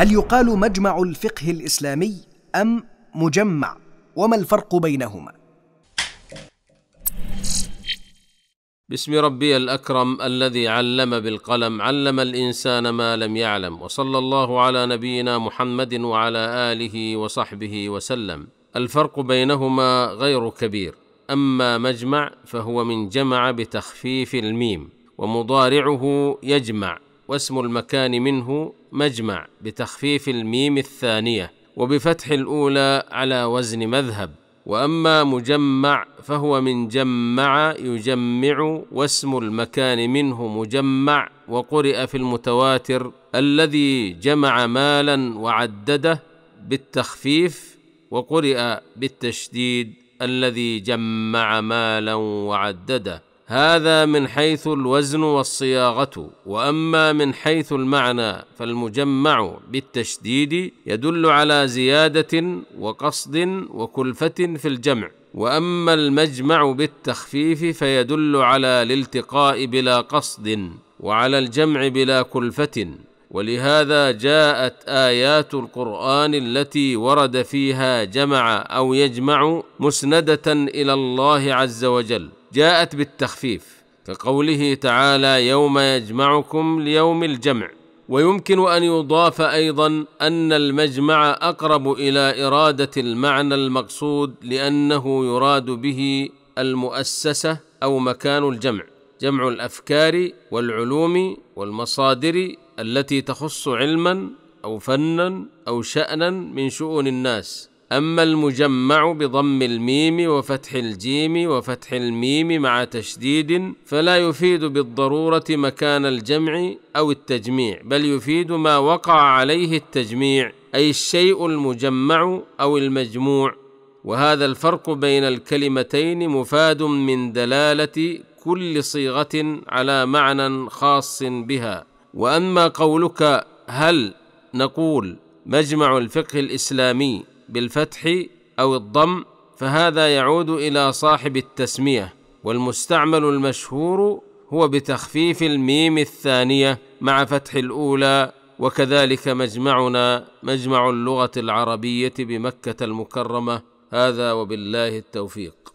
هل يقال مجمع الفقه الاسلامي ام مجمع وما الفرق بينهما بسم ربي الاكرم الذي علم بالقلم علم الانسان ما لم يعلم وصلى الله على نبينا محمد وعلى اله وصحبه وسلم الفرق بينهما غير كبير اما مجمع فهو من جمع بتخفيف الميم ومضارعه يجمع واسم المكان منه مجمع بتخفيف الميم الثانيه وبفتح الاولى على وزن مذهب واما مجمع فهو من جمع يجمع واسم المكان منه مجمع وقرئ في المتواتر الذي جمع مالا وعدده بالتخفيف وقرئ بالتشديد الذي جمع مالا وعدده هذا من حيث الوزن والصياغه واما من حيث المعنى فالمجمع بالتشديد يدل على زياده وقصد وكلفه في الجمع واما المجمع بالتخفيف فيدل على الالتقاء بلا قصد وعلى الجمع بلا كلفه ولهذا جاءت ايات القران التي ورد فيها جمع او يجمع مسنده الى الله عز وجل جاءت بالتخفيف كقوله تعالى يوم يجمعكم ليوم الجمع ويمكن ان يضاف ايضا ان المجمع اقرب الى اراده المعنى المقصود لانه يراد به المؤسسه او مكان الجمع جمع الافكار والعلوم والمصادر التي تخص علما او فنا او شانا من شؤون الناس أما المجمع بضم الميم وفتح الجيم وفتح الميم مع تشديد فلا يفيد بالضرورة مكان الجمع أو التجميع بل يفيد ما وقع عليه التجميع أي الشيء المجمع أو المجموع وهذا الفرق بين الكلمتين مفاد من دلالة كل صيغة على معنى خاص بها وأما قولك هل نقول مجمع الفقه الإسلامي بالفتح او الضم فهذا يعود الى صاحب التسميه والمستعمل المشهور هو بتخفيف الميم الثانيه مع فتح الاولى وكذلك مجمعنا مجمع اللغه العربيه بمكه المكرمه هذا وبالله التوفيق